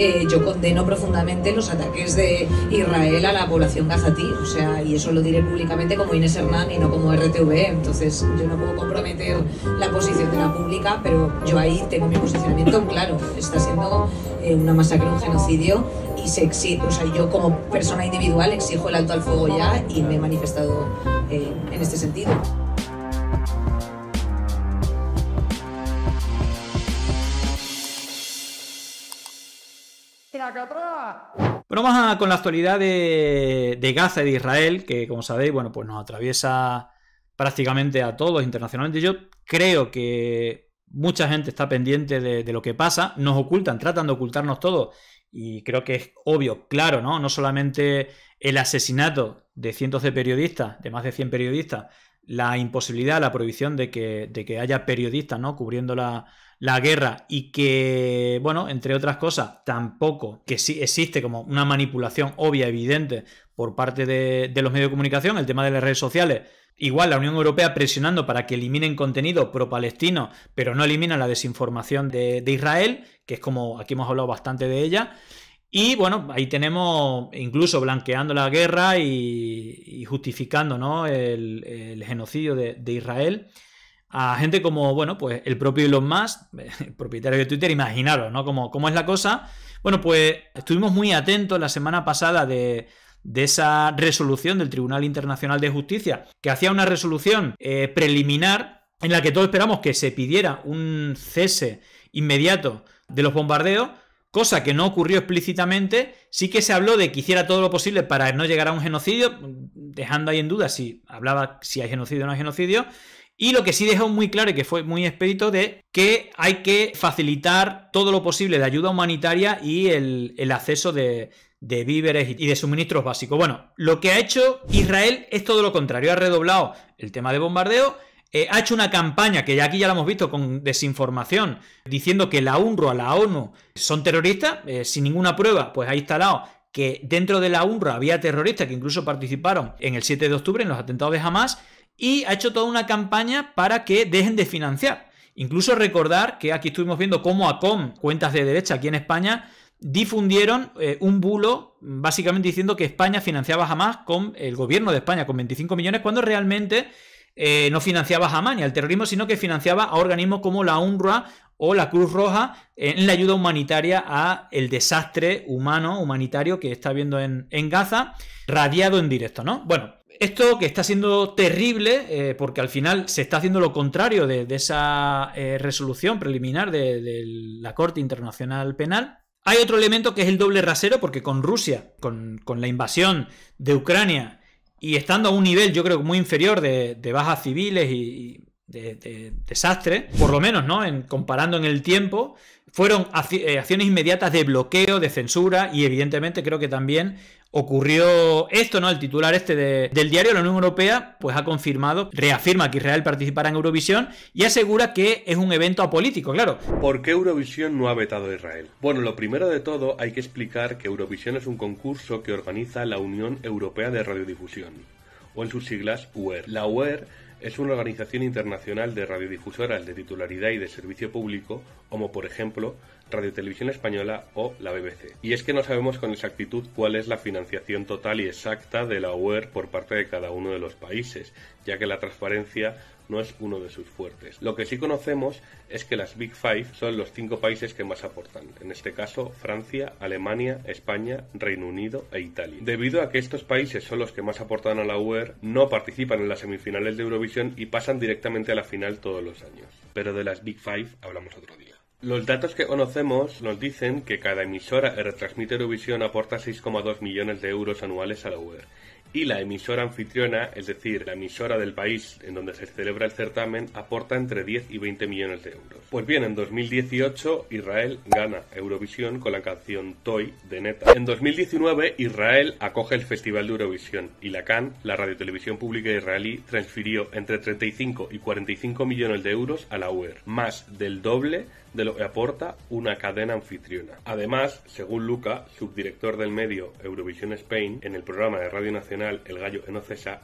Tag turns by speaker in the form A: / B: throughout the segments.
A: Eh, yo condeno profundamente los ataques de Israel a la población gazatí, o sea, y eso lo diré públicamente como Inés Hernán y no como RTV, entonces yo no puedo comprometer la posición de la pública, pero yo ahí tengo mi posicionamiento claro, está siendo eh, una masacre, un genocidio, y se o sea, yo como persona individual exijo el alto al fuego ya y me he manifestado eh, en este sentido.
B: Bueno,
C: vamos a, con la actualidad de, Gaza y de Israel, que como sabéis, bueno, pues nos atraviesa prácticamente a todos internacionalmente. Yo creo que mucha gente está pendiente de, lo que pasa, nos ocultan, tratan de ocultarnos todo. Y creo que es obvio, claro, ¿no? No solamente el asesinato de cientos de periodistas, de más de 100 periodistas, la imposibilidad, la prohibición de que, haya periodistas ¿no? cubriendo la, guerra y que, bueno, entre otras cosas, tampoco, que sí existe como una manipulación obvia, evidente, por parte de, los medios de comunicación, el tema de las redes sociales. Igual la Unión Europea presionando para que eliminen contenido pro-palestino, pero no elimina la desinformación de, de Israel, que es como aquí hemos hablado bastante de ella. Y bueno, ahí tenemos incluso blanqueando la guerra y, justificando ¿no? el, genocidio de, Israel a gente como, bueno, pues el propio Elon Musk, propietario de Twitter, imaginaros, ¿no? Cómo, es la cosa. Bueno, pues estuvimos muy atentos la semana pasada de, esa resolución del Tribunal Internacional de Justicia, que hacía una resolución eh, preliminar en la que todos esperamos que se pidiera un cese inmediato de los bombardeos, cosa que no ocurrió explícitamente, sí que se habló de que hiciera todo lo posible para no llegar a un genocidio, dejando ahí en duda si hablaba si hay genocidio o no hay genocidio, y lo que sí dejó muy claro y que fue muy expedito de que hay que facilitar todo lo posible de ayuda humanitaria y el, acceso de, de víveres y de suministros básicos. Bueno, lo que ha hecho Israel es todo lo contrario, ha redoblado el tema de bombardeo eh, ha hecho una campaña, que ya aquí ya la hemos visto, con desinformación, diciendo que la UNRWA, la ONU, son terroristas, eh, sin ninguna prueba, pues ha instalado que dentro de la UNRWA había terroristas que incluso participaron en el 7 de octubre en los atentados de Hamas, y ha hecho toda una campaña para que dejen de financiar. Incluso recordar que aquí estuvimos viendo cómo ACOM, cuentas de derecha aquí en España, difundieron eh, un bulo básicamente diciendo que España financiaba jamás con el gobierno de España con 25 millones cuando realmente eh, no financiaba jamás ni al terrorismo, sino que financiaba a organismos como la UNRWA o la Cruz Roja en la ayuda humanitaria a el desastre humano, humanitario que está habiendo en, Gaza, radiado en directo, ¿no? Bueno, esto que está siendo terrible, eh, porque al final se está haciendo lo contrario de, esa eh, resolución preliminar de, la Corte Internacional Penal. Hay otro elemento que es el doble rasero, porque con Rusia, con, con la invasión de Ucrania y estando a un nivel, yo creo que muy inferior de, bajas civiles y, de, de, desastres, por lo menos, ¿no? En, comparando en el tiempo, fueron eh, acciones inmediatas de bloqueo, de censura y evidentemente creo que también ocurrió esto, ¿no? El titular este de, del diario La Unión Europea pues ha confirmado, reafirma que Israel participará en Eurovisión y
D: asegura que es un evento apolítico, claro. ¿Por qué Eurovisión no ha vetado a Israel? Bueno, lo primero de todo hay que explicar que Eurovisión es un concurso que organiza la Unión Europea de Radiodifusión, o en sus siglas UER. La UER es una organización internacional de radiodifusoras de titularidad y de servicio público, como por ejemplo Radio Televisión Española o la BBC. Y es que no sabemos con exactitud cuál es la financiación total y exacta de la UER por parte de cada uno de los países, ya que la transparencia no es uno de sus fuertes. Lo que sí conocemos es que las Big Five son los cinco países que más aportan, en este caso Francia, Alemania, España, Reino Unido e Italia. Debido a que estos países son los que más aportan a la UE, no participan en las semifinales de Eurovisión y pasan directamente a la final todos los años. Pero de las Big Five hablamos otro día. Los datos que conocemos nos dicen que cada emisora que retransmite Eurovisión aporta 6,2 millones de euros anuales a la UER y la emisora anfitriona, es decir, la emisora del país en donde se celebra el certamen, aporta entre 10 y 20 millones de euros. Pues bien, en 2018 Israel gana Eurovisión con la canción Toy de Neta. En 2019 Israel acoge el Festival de Eurovisión y la CAN, la radiotelevisión pública israelí, transfirió entre 35 y 45 millones de euros a la UER, más del doble de lo que aporta una cadena anfitriona. Además, según Luca, subdirector del medio Eurovisión Spain, en el programa de Radio Nacional El Gallo en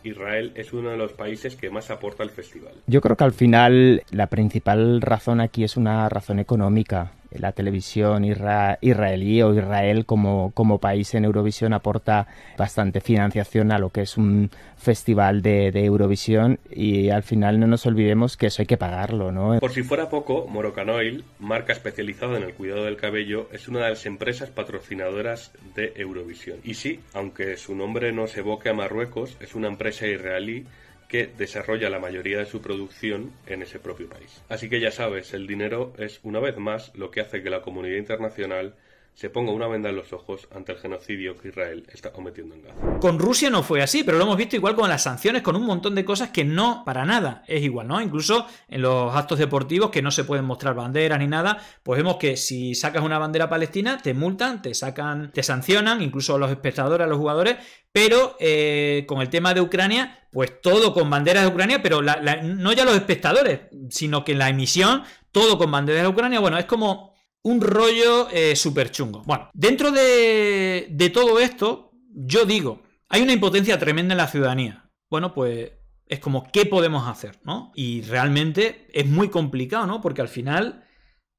D: Israel es uno de los países que más aporta al festival.
C: Yo creo que al final la principal razón aquí es una razón económica. Eh, la televisión israelí o Israel como, país en Eurovisión aporta bastante financiación a lo que es un festival de, Eurovisión y al final no nos olvidemos que eso hay que pagarlo, ¿no? Por
D: si fuera poco, Morocanoil, marca especializada en el cuidado del cabello, es una de las empresas patrocinadoras de Eurovisión. Y sí, aunque su nombre no se evoque a Marruecos, es una empresa israelí que desarrolla la mayoría de su producción en ese propio país. Así que ya sabes, el dinero es una vez más lo que hace que la comunidad internacional se ponga una venda en los ojos ante el genocidio que Israel está cometiendo en
C: Gaza. Con Rusia no fue así, pero lo hemos visto igual con las sanciones, con un montón de cosas que no para nada es igual, ¿no? Incluso en los actos deportivos que no se pueden mostrar banderas ni nada, pues vemos que si sacas una bandera palestina te multan, te sacan, te sancionan, incluso a los espectadores, a los jugadores, pero eh, con el tema de Ucrania, pues todo con banderas de Ucrania, pero no ya los espectadores, sino que en la emisión, todo con banderas de Ucrania, bueno, es como un rollo eh, súper chungo. Bueno, dentro de, de todo esto, yo digo, hay una impotencia tremenda en la ciudadanía. Bueno, pues es como, ¿qué podemos hacer? ¿no? Y realmente es muy complicado, ¿no? Porque al final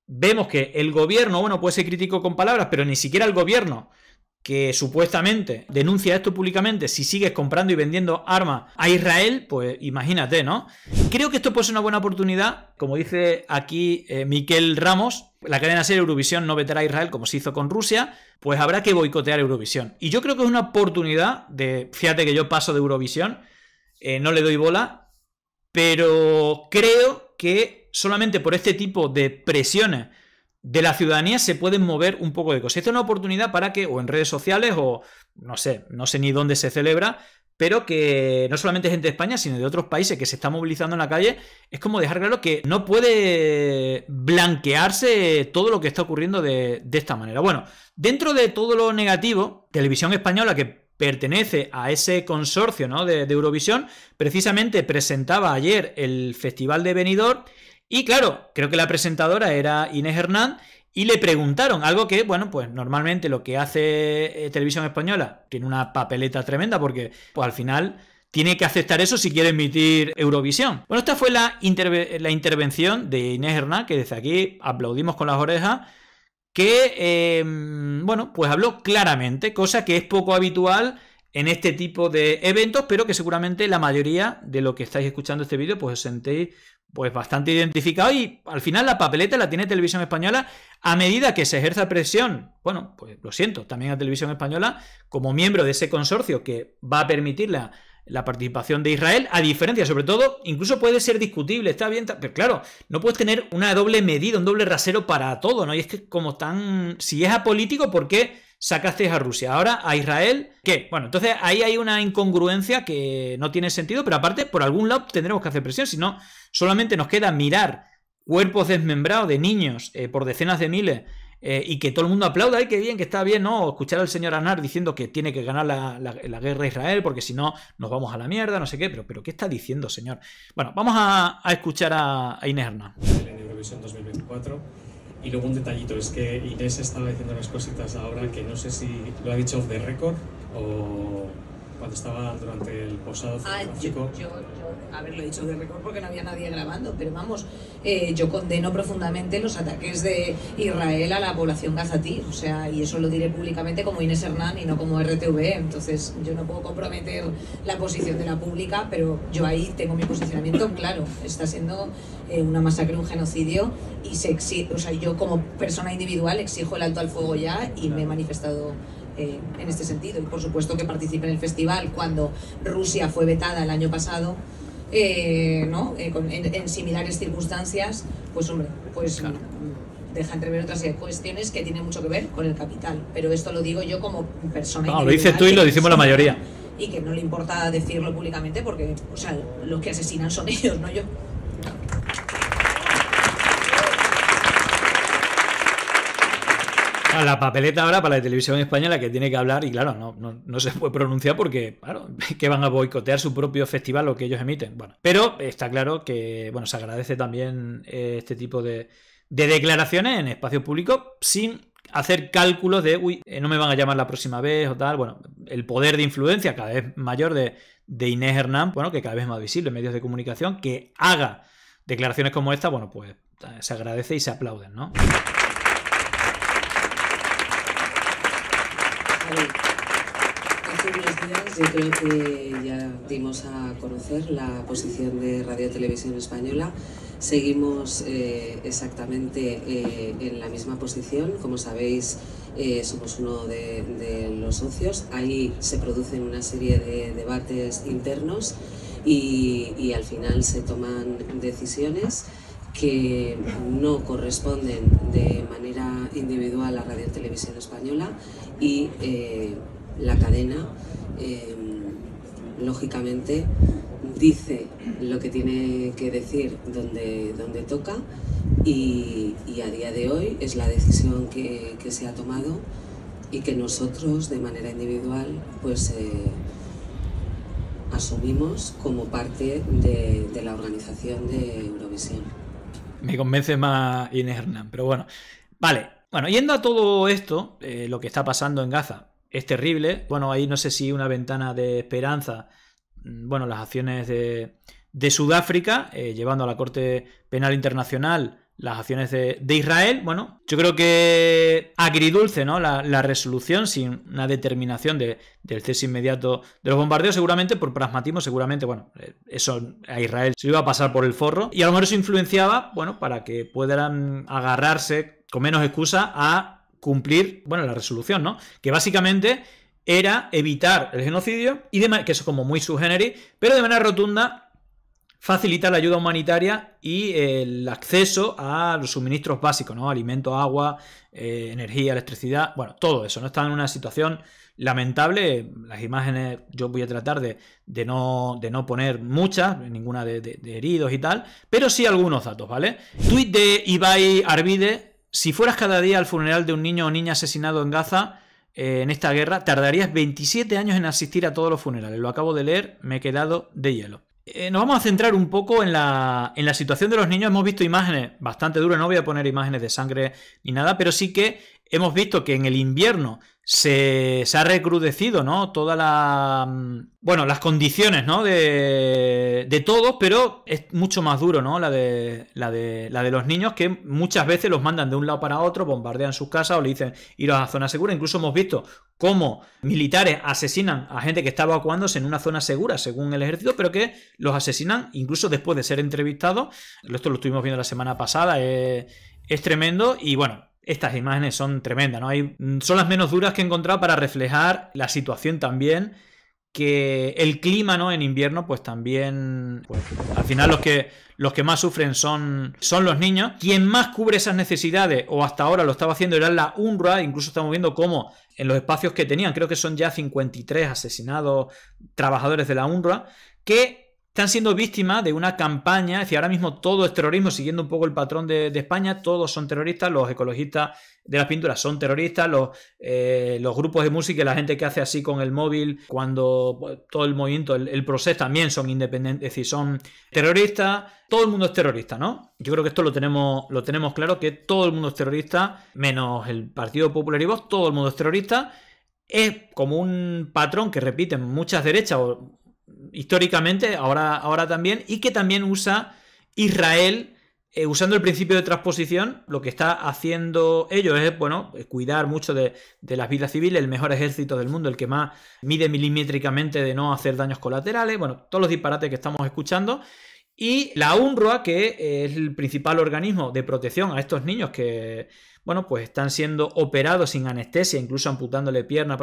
C: vemos que el gobierno, bueno, puede ser crítico con palabras, pero ni siquiera el gobierno que supuestamente denuncia esto públicamente, si sigues comprando y vendiendo armas a Israel, pues imagínate, ¿no? Creo que esto puede ser una buena oportunidad, como dice aquí eh, Miquel Ramos, la cadena serie Eurovisión no vetará a Israel como se hizo con Rusia, pues habrá que boicotear Eurovisión. Y yo creo que es una oportunidad de, fíjate que yo paso de Eurovisión, eh, no le doy bola, pero creo que solamente por este tipo de presiones de la ciudadanía se pueden mover un poco de cosas. Esta es una oportunidad para que, o en redes sociales, o no sé, no sé ni dónde se celebra, pero que no solamente gente de España, sino de otros países que se está movilizando en la calle, es como dejar claro que no puede blanquearse todo lo que está ocurriendo de, esta manera. Bueno, dentro de todo lo negativo, Televisión Española, que pertenece a ese consorcio de, de Eurovisión, precisamente presentaba ayer el Festival de Benidorm y claro, creo que la presentadora era Inés Hernán y le preguntaron algo que, bueno, pues normalmente lo que hace eh, Televisión Española tiene una papeleta tremenda porque pues, al final tiene que aceptar eso si quiere emitir Eurovisión. Bueno, esta fue la, la intervención de Inés Hernán, que desde aquí aplaudimos con las orejas, que, em, bueno, pues habló claramente, cosa que es poco habitual en este tipo de eventos, pero que seguramente la mayoría de lo que estáis escuchando este vídeo, pues os sentéis pues bastante identificado y al final la papeleta la tiene Televisión Española a medida que se ejerza presión, bueno, pues lo siento, también a Televisión Española como miembro de ese consorcio que va a permitir la, la participación de Israel, a diferencia sobre todo, incluso puede ser discutible, está bien, pero claro, no puedes tener una doble medida, un doble rasero para todo, ¿no? Y es que como tan, si es apolítico, ¿por qué? sacasteis a Rusia, ahora a Israel, ¿qué? Bueno, entonces ahí hay una incongruencia que no tiene sentido, pero aparte, por algún lado tendremos que hacer presión, si no, solamente nos queda mirar cuerpos desmembrados de niños eh, por decenas de miles eh, y que todo el mundo aplauda, ¡ay, qué bien, que está bien! ¿no? escuchar al señor Anar diciendo que tiene que ganar la, guerra a Israel porque si no nos vamos a la mierda, no sé qué, pero, ¿qué está diciendo, señor? Bueno, vamos a, a escuchar a, Inés y luego un detallito, es que Inés estaba diciendo unas cositas ahora que no sé si lo ha dicho off the record o cuando estaba durante el posado ah, yo,
A: a ver, lo he dicho de récord porque no había nadie grabando, pero vamos, eh, yo condeno profundamente los ataques de Israel a la población gazatí, o sea, y eso lo diré públicamente como Inés Hernán y no como RTV, entonces yo no puedo comprometer la posición de la pública, pero yo ahí tengo mi posicionamiento claro, está siendo eh, una masacre, un genocidio, y se o sea, yo como persona individual exijo el alto al fuego ya y me he manifestado eh, en este sentido. Y por supuesto que participe en el festival cuando Rusia fue vetada el año pasado, eh, ¿no? Eh, en, similares circunstancias, pues hombre, pues deja entrever otras cuestiones que tienen mucho que ver con el capital. Pero esto lo digo yo como persona. lo dices tú y lo decimos la mayoría. Y que no le importa decirlo públicamente porque, o sea, los que asesinan son ellos, no yo.
C: la papeleta ahora para la televisión española que tiene que hablar y claro, no, no, se puede pronunciar porque, claro, que van a boicotear su propio festival lo que ellos emiten. Bueno, pero está claro que, bueno, se agradece también eh, este tipo de, declaraciones en espacio público sin hacer cálculos de, uy, eh, no me van a llamar la próxima vez o tal. Bueno, el poder de influencia cada vez mayor de, de Inés Hernán, bueno, que cada vez más visible en medios de comunicación, que haga declaraciones como esta, bueno, pues eh, se agradece y se aplauden, ¿no?
A: Yo creo que ya dimos a conocer la posición de Radio Televisión Española. Seguimos eh, exactamente eh, en la misma posición. Como sabéis, eh, somos uno de, los socios. Ahí se producen una serie de debates internos y, y al final se toman decisiones que no corresponden de manera individual a Radio Televisión Española y la cadena Em, lógicamente dice lo que tiene que decir donde, donde toca y, a día de hoy es la decisión que, se ha tomado y que nosotros de manera individual pues eh, asumimos como parte de, la organización de Eurovisión.
C: Me convence más Inés Hernán, pero bueno. Vale, bueno, yendo a todo esto, eh, lo que está pasando en Gaza, es terrible. Bueno, ahí no sé si una ventana de esperanza, mm, bueno, las acciones de, Sudáfrica, eh, llevando a la Corte Penal Internacional las acciones de, Israel. Bueno, yo creo que agridulce, ¿no? La, resolución sin una determinación del cese inmediato de los bombardeos, seguramente por pragmatismo, seguramente, bueno, eh, eso a Israel se iba a pasar por el forro. Y a lo mejor eso influenciaba, bueno, para que puedan agarrarse con menos excusa a cumplir, bueno, la resolución, ¿no? Que básicamente era evitar el genocidio, y demás que es como muy subgénero, pero de manera rotunda facilitar la ayuda humanitaria y el acceso a los suministros básicos, ¿no? alimentos agua, eh, energía, electricidad, bueno, todo eso, ¿no? están en una situación lamentable, las imágenes yo voy a tratar de, de, no, de no, poner muchas, ninguna de, de, heridos y tal, pero sí algunos datos, ¿vale? Tweet de Ibai Arvide, si fueras cada día al funeral de un niño o niña asesinado en Gaza eh, en esta guerra, tardarías 27 años en asistir a todos los funerales. Lo acabo de leer, me he quedado de hielo. Eh, nos vamos a centrar un poco en la, en la situación de los niños. Hemos visto imágenes bastante duras, no voy a poner imágenes de sangre ni nada, pero sí que Hemos visto que en el invierno se, ha recrudecido, ¿no? Toda la. Mm, bueno, las condiciones, ¿no? De, de todos, pero es mucho más duro, ¿no? La de, la, de, los niños que muchas veces los mandan de un lado para otro, bombardean sus casas o le dicen ir a zona segura. Incluso hemos visto cómo militares asesinan a gente que está evacuándose en una zona segura, según el ejército, pero que los asesinan incluso después de ser entrevistados. Esto lo estuvimos viendo la semana pasada. es tremendo y bueno, estas imágenes son tremendas, ¿no? Hay, mm, son las menos duras que he encontrado para reflejar la situación también que el clima ¿no? en invierno pues también pues, al final los que, los que más sufren son, son los niños quien más cubre esas necesidades o hasta ahora lo estaba haciendo era la UNRWA incluso estamos viendo cómo en los espacios que tenían creo que son ya 53 asesinados trabajadores de la UNRWA que están siendo víctimas de una campaña, es decir, ahora mismo todo es terrorismo, siguiendo un poco el patrón de, España, todos son terroristas, los ecologistas de las pinturas son terroristas, eh, los, grupos de música y la gente que hace así con el móvil, cuando pues, todo el movimiento, el, proceso también son independientes, es decir, son terroristas, todo el mundo es terrorista, ¿no? Yo creo que esto lo tenemos, lo tenemos claro, que todo el mundo es terrorista, menos el Partido Popular y vos todo el mundo es terrorista, es como un patrón que repiten muchas derechas o históricamente, ahora, ahora también, y que también usa Israel, eh, usando el principio de transposición, lo que está haciendo ellos es, bueno, eh, cuidar mucho de, de, las vidas civiles, el mejor ejército del mundo, el que más mide milimétricamente de no hacer daños colaterales, bueno, todos los disparates que estamos escuchando. Y la UNRWA, que es el principal organismo de protección a estos niños que, bueno, pues están siendo operados sin anestesia, incluso amputándole piernas.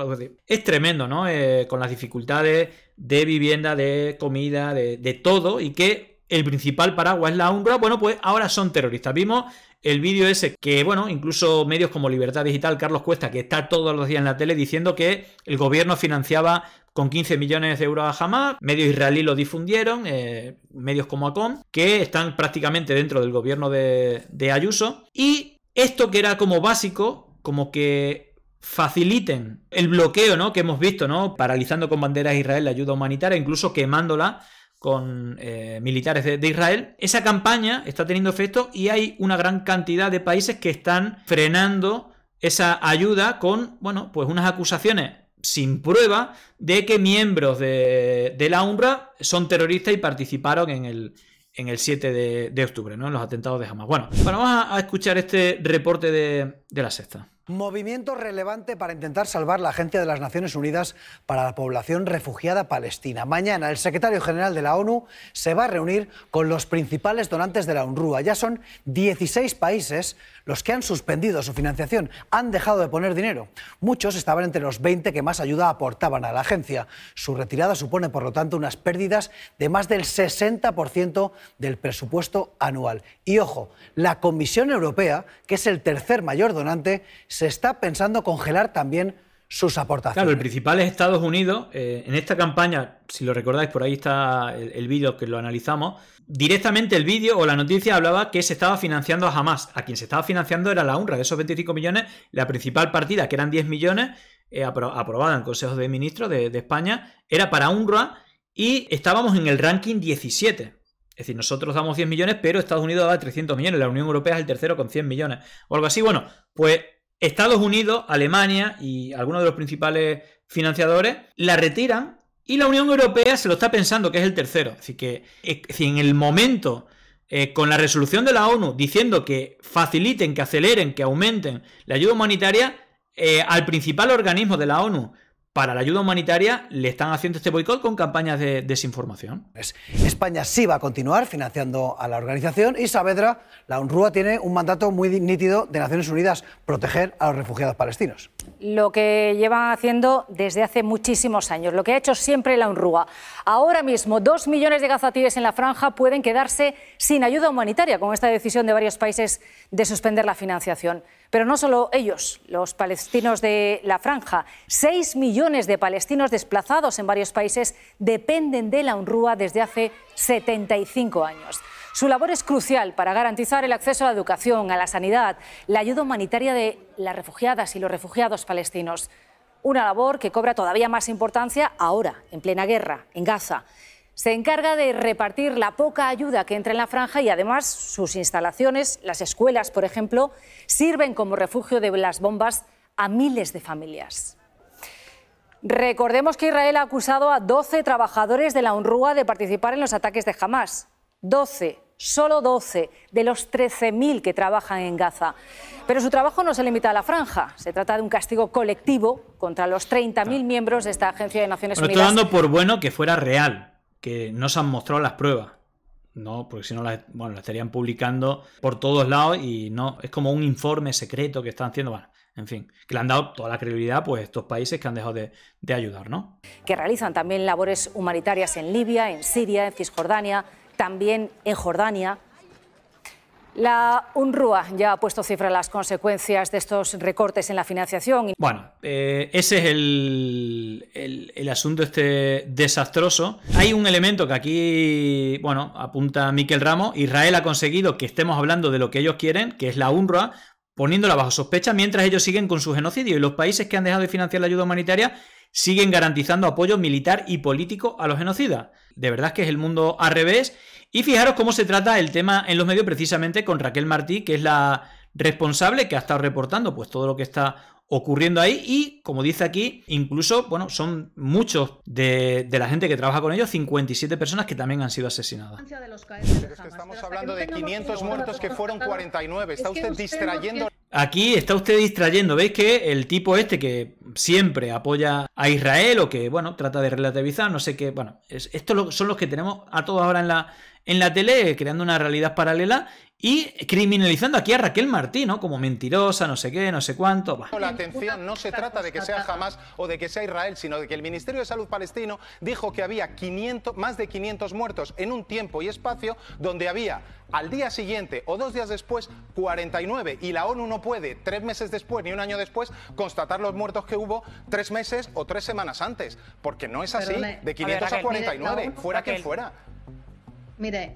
C: Es tremendo, ¿no? Eh, con las dificultades de vivienda, de comida, de, todo, y que el principal paraguas es la UNRWA, bueno, pues ahora son terroristas. Vimos el vídeo ese que, bueno, incluso medios como Libertad Digital, Carlos Cuesta, que está todos los días en la tele diciendo que el gobierno financiaba con 15 millones de euros a Hamas, medios israelí lo difundieron, eh, medios como ACOM, que están prácticamente dentro del gobierno de, de Ayuso, y esto que era como básico, como que faciliten el bloqueo, ¿no? Que hemos visto, ¿no? Paralizando con banderas Israel la ayuda humanitaria, incluso quemándola con eh, militares de, Israel. Esa campaña está teniendo efecto y hay una gran cantidad de países que están frenando esa ayuda con, bueno, pues unas acusaciones sin prueba de que miembros de, la Umbra son terroristas y participaron en el, en el 7 de, octubre, ¿no? En los atentados de Hamas. Bueno, vamos a, escuchar este reporte de la sexta. Movimiento relevante para intentar salvar la Agencia de las Naciones Unidas para la Población Refugiada Palestina. Mañana el secretario general de la ONU se va a reunir con los principales donantes de la UNRWA. Ya son 16 países los que han suspendido su financiación, han dejado de poner dinero. Muchos estaban entre los 20 que más ayuda aportaban a la agencia. Su retirada supone, por lo tanto, unas pérdidas de más del 60% del presupuesto anual. Y ojo, la Comisión Europea, que es el tercer mayor donante, se está pensando congelar también sus aportaciones. Claro, el principal es Estados Unidos. Eh, en esta campaña, si lo recordáis, por ahí está el, vídeo que lo analizamos. Directamente el vídeo o la noticia hablaba que se estaba financiando a Hamas. A quien se estaba financiando era la UNRWA. De esos 25 millones, la principal partida, que eran 10 millones, eh, aprobada en Consejo de Ministros de, España, era para UNRWA y estábamos en el ranking 17. Es decir, nosotros damos 10 millones, pero Estados Unidos da 300 millones, la Unión Europea es el tercero con 100 millones o algo así. Bueno, pues Estados Unidos, Alemania y algunos de los principales financiadores la retiran y la Unión Europea se lo está pensando que es el tercero. Así que si en el momento, eh, con la resolución de la ONU diciendo que faciliten, que aceleren, que aumenten la ayuda humanitaria, eh, al principal organismo de la ONU para la ayuda humanitaria le están haciendo este boicot con campañas de desinformación. España sí va a continuar financiando a la organización y Saavedra, la UNRWA, tiene un mandato muy nítido de Naciones Unidas, proteger a los refugiados palestinos.
E: Lo que llevan haciendo desde hace muchísimos años, lo que ha hecho siempre la UNRWA. Ahora mismo, dos millones de gazatíes en la franja pueden quedarse sin ayuda humanitaria con esta decisión de varios países de suspender la financiación. Pero no solo ellos, los palestinos de la franja. Seis millones de palestinos desplazados en varios países dependen de la UNRWA desde hace 75 años. Su labor es crucial para garantizar el acceso a la educación, a la sanidad, la ayuda humanitaria de las refugiadas y los refugiados palestinos. Una labor que cobra todavía más importancia ahora, en plena guerra, en Gaza se encarga de repartir la poca ayuda que entra en la franja y además sus instalaciones, las escuelas, por ejemplo, sirven como refugio de las bombas a miles de familias. Recordemos que Israel ha acusado a 12 trabajadores de la UNRWA de participar en los ataques de Hamas. 12, solo 12 de los 13.000 que trabajan en Gaza. Pero su trabajo no se limita a la franja. Se trata de un castigo colectivo contra los 30.000 miembros de esta Agencia de Naciones Unidas. Estoy dando
C: por bueno que fuera real que no se han mostrado las pruebas. No, porque si no las, bueno, las estarían publicando por todos lados y no, es como un informe secreto que están haciendo. en fin, que le han dado toda la credibilidad pues, estos países que han dejado de, de ayudar, ¿no?
E: Que realizan también labores humanitarias en Libia, en Siria, en Cisjordania, también en Jordania. La UNRWA ya ha puesto cifras las consecuencias de estos recortes en la financiación. Bueno,
C: eh, ese es el, asunto este desastroso. Hay un elemento que aquí, bueno, apunta Miquel Ramos. Israel ha conseguido que estemos hablando de lo que ellos quieren, que es la UNRWA, poniéndola bajo sospecha mientras ellos siguen con su genocidio. Y los países que han dejado de financiar la ayuda humanitaria siguen garantizando apoyo militar y político a los genocidas. De verdad que es el mundo al revés y fijaros cómo se trata el tema en los medios precisamente con Raquel Martí, que es la responsable que ha estado reportando pues todo lo que está ocurriendo ahí y, como dice aquí, incluso, bueno, son muchos de, la gente que trabaja con ellos, 57 personas que también han sido asesinadas.
D: estamos hablando de 500 muertos que fueron 49. Está usted distrayendo...
C: Aquí está usted distrayendo, veis que el tipo este que siempre apoya a Israel o que, bueno, trata de relativizar, no sé qué, bueno, estos son los que tenemos a todos ahora en la, en la tele, eh, creando una realidad paralela y criminalizando aquí a Raquel Martí, ¿no? Como mentirosa, no sé qué, no sé cuánto.
D: La atención no se trata de que sea Hamas o de que sea Israel, sino de que el Ministerio de Salud palestino dijo que había más de 500 muertos en un tiempo y espacio donde había al día siguiente o dos días después 49 y la ONU no puede tres meses después ni un año después constatar los muertos que hubo tres meses o tres semanas antes, porque no es así, de 500 a, 49, fuera que fuera.
B: Mire,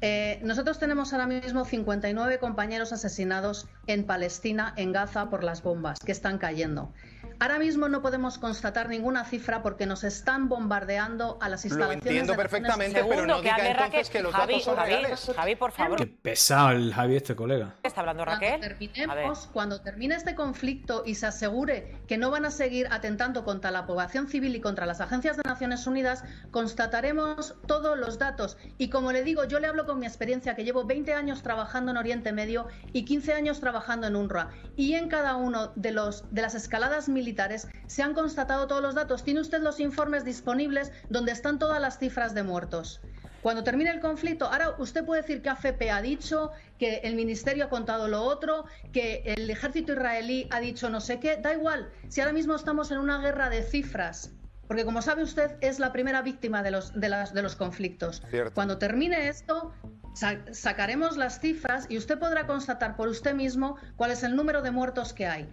B: eh, nosotros tenemos ahora mismo 59 compañeros asesinados en Palestina, en Gaza, por las bombas que están cayendo. Ahora mismo no podemos constatar ninguna cifra porque nos están bombardeando a las instalaciones. Lo entiendo
C: perfectamente, pero no diga entonces
A: que los datos son reales.
B: Javi, por favor. Qué
C: pesado el Javi este colega. ¿Qué está hablando
B: Raquel? Cuando, terminemos, cuando termine este conflicto y se asegure que no van a seguir atentando contra la población civil y contra las agencias de Naciones Unidas, constataremos todos los datos. Y como le digo, yo le hablo con mi experiencia, que llevo 20 años trabajando en Oriente Medio y 15 años trabajando en UNRWA. Y en cada uno de, los, de las escaladas militares se han constatado todos los datos. Tiene usted los informes disponibles donde están todas las cifras de muertos. Cuando termine el conflicto, ahora usted puede decir que AFP ha dicho, que el Ministerio ha contado lo otro, que el ejército israelí ha dicho no sé qué, da igual, si ahora mismo estamos en una guerra de cifras, porque como sabe usted es la primera víctima de los, conflictos. Cuando termine esto, sacaremos las cifras y usted podrá constatar por usted mismo cuál es el número de muertos que hay.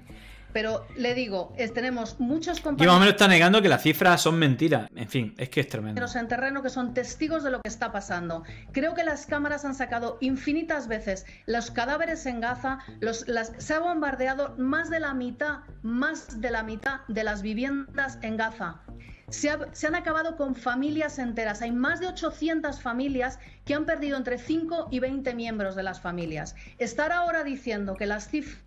B: Pero le digo, tenemos muchos compañeros. Y más o menos está
C: negando que las cifras son mentiras. En fin, es que es tremendo.
B: En terreno que son testigos de lo que está pasando. Creo que las cámaras han sacado infinitas veces los cadáveres en Gaza, los, se ha bombardeado más de la mitad, más de la mitad de las viviendas en Gaza. se, han acabado con familias enteras. Hay más de 800 familias que han perdido entre 5 y 20 miembros de las familias. Estar ahora diciendo que las cifras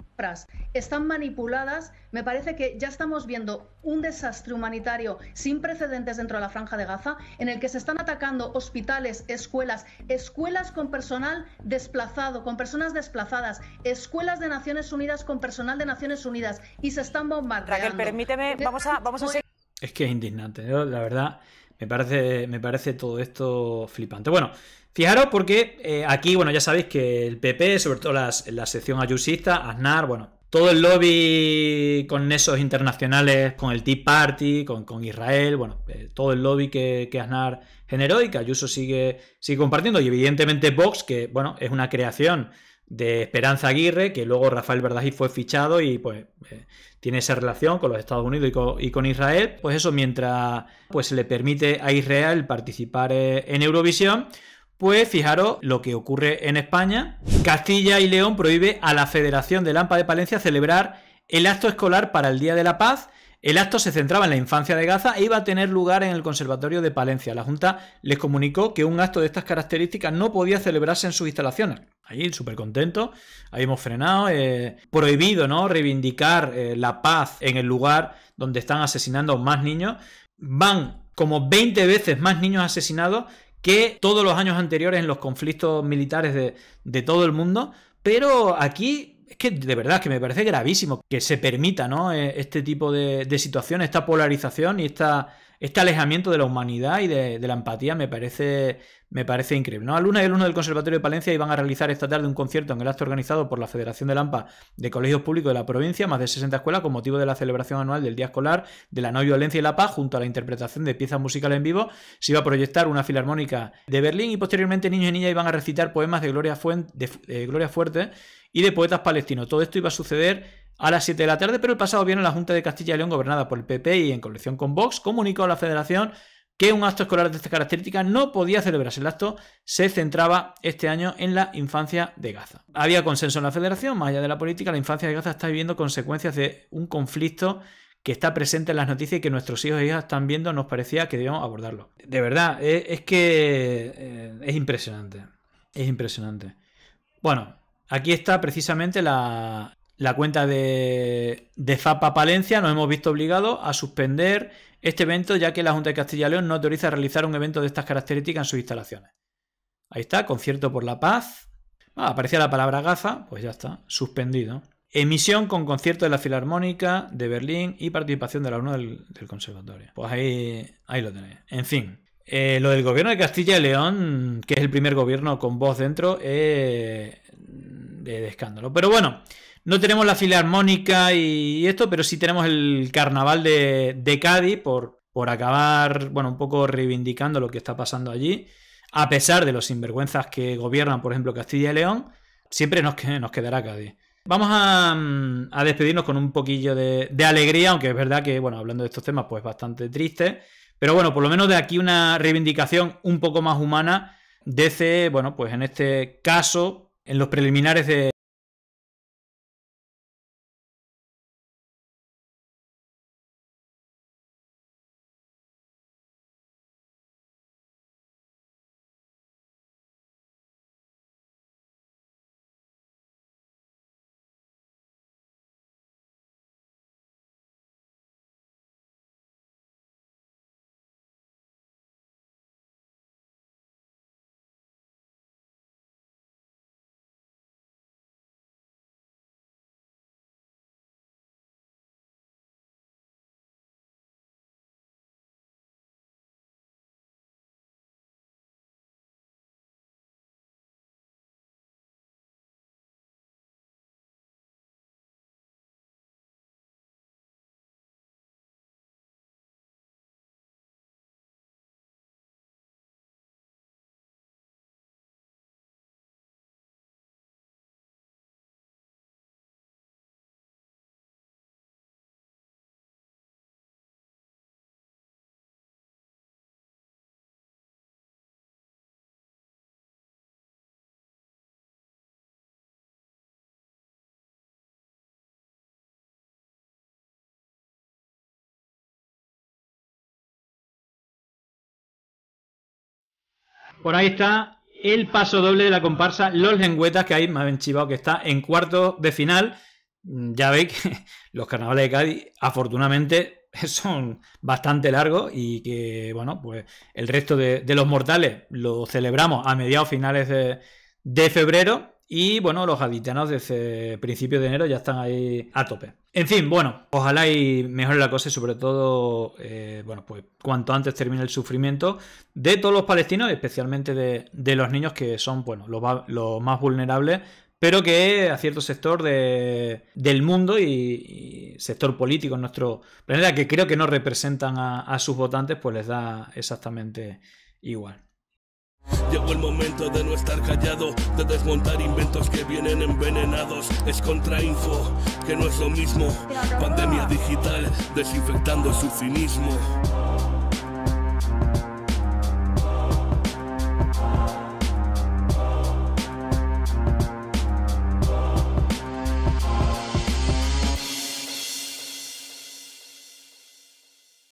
B: están manipuladas, me parece que ya estamos viendo un desastre humanitario sin precedentes dentro de la franja de Gaza, en el que se están atacando hospitales, escuelas, escuelas con personal desplazado, con personas desplazadas, escuelas de Naciones Unidas con personal de Naciones Unidas y se están bombardeando. Raquel,
E: permíteme, vamos a, vamos a seguir.
C: Es que es indignante, la verdad, me parece, me parece todo esto flipante. Bueno, Fijaros porque eh, aquí, bueno, ya sabéis que el PP, sobre todo la sección ayusista, Aznar, bueno, todo el lobby con esos internacionales, con el Tea Party, con, Israel, bueno, eh, todo el lobby que, que, Aznar generó y que Ayuso sigue, sigue compartiendo. Y evidentemente Vox, que, bueno, es una creación de Esperanza Aguirre, que luego Rafael Verdají fue fichado y pues eh, tiene esa relación con los Estados Unidos y con, Israel, pues eso mientras pues se le permite a Israel participar en Eurovisión, pues fijaros lo que ocurre en España. Castilla y León prohíbe a la Federación de Lampa de Palencia celebrar el acto escolar para el Día de la Paz. El acto se centraba en la infancia de Gaza e iba a tener lugar en el Conservatorio de Palencia. La Junta les comunicó que un acto de estas características no podía celebrarse en sus instalaciones. Ahí, súper contento, hemos frenado, eh, prohibido, ¿no? Reivindicar eh, la paz en el lugar donde están asesinando más niños. Van como 20 veces más niños asesinados que todos los años anteriores en los conflictos militares de, todo el mundo, pero aquí es que de verdad que me parece gravísimo que se permita ¿no? Eh, este tipo de, de situación, esta polarización y esta este alejamiento de la humanidad y de, la empatía me parece, me parece increíble. ¿no? luna y alumnos del Conservatorio de Palencia iban a realizar esta tarde un concierto en el acto organizado por la Federación de Lampa de Colegios Públicos de la provincia, más de 60 escuelas, con motivo de la celebración anual del Día Escolar de la No Violencia y la Paz, junto a la interpretación de piezas musicales en vivo. Se iba a proyectar una filarmónica de Berlín y posteriormente niños y niñas iban a recitar poemas de Gloria, Fuente, de eh, Gloria Fuerte y de poetas palestinos. Todo esto iba a suceder a las 7 de la tarde, pero el pasado viernes la Junta de Castilla y León, gobernada por el PP y en colección con Vox, comunicó a la Federación que un acto escolar de esta característica no podía celebrarse. El acto se centraba este año en la infancia de Gaza. Había consenso en la Federación, más allá de la política, la infancia de Gaza está viviendo consecuencias de un conflicto que está presente en las noticias y que nuestros hijos e hijas están viendo, nos parecía que debíamos abordarlo. De verdad, eh, es, que eh, es impresionante. Es impresionante. Bueno, aquí está precisamente la, la cuenta de, de Zapa Palencia nos hemos visto obligados a suspender este evento ya que la Junta de Castilla y León no autoriza realizar un evento de estas características en sus instalaciones. Ahí está, concierto por la paz. Ah, aparecía la palabra Gaza, pues ya está, suspendido. Emisión con concierto de la Filarmónica de Berlín y participación de la UNO del, Conservatorio. Pues ahí, ahí lo tenéis. En fin, eh, lo del gobierno de Castilla y León, que es el primer gobierno con voz dentro, es eh, de escándalo. Pero bueno, no tenemos la filarmónica y esto, pero sí tenemos el carnaval de, Cádiz por, por acabar, bueno, un poco reivindicando lo que está pasando allí. A pesar de los sinvergüenzas que gobiernan, por ejemplo, Castilla y León, siempre nos, nos quedará Cádiz. Vamos a, mm, despedirnos con un poquillo de, alegría, aunque es verdad que, bueno, hablando de estos temas, pues bastante triste. Pero bueno, por lo menos de aquí una reivindicación un poco más humana. C, bueno, pues en este caso, en los preliminares de, Por ahí está el paso doble de la comparsa Los Lengüetas, que hay, me han chivado que está en cuarto de final. Mm, ya veis que los carnavales de Cádiz, afortunadamente, son bastante largos y que, bueno, pues el resto de, los mortales lo celebramos a mediados finales de febrero y bueno, los gaditanos desde principios de enero ya están ahí a tope. En fin, bueno, ojalá y mejore la cosa y sobre todo, eh, bueno, pues cuanto antes termine el sufrimiento de todos los palestinos, especialmente de, los niños que son, bueno, los, más vulnerables, pero que a cierto sector del mundo y, sector político en nuestro planeta, que creo que no representan a sus votantes, pues les da exactamente
D: igual. Llegó el momento de no estar callado, de desmontar inventos que vienen envenenados. Es contra info que no es lo mismo. Pandemia digital, desinfectando su cinismo.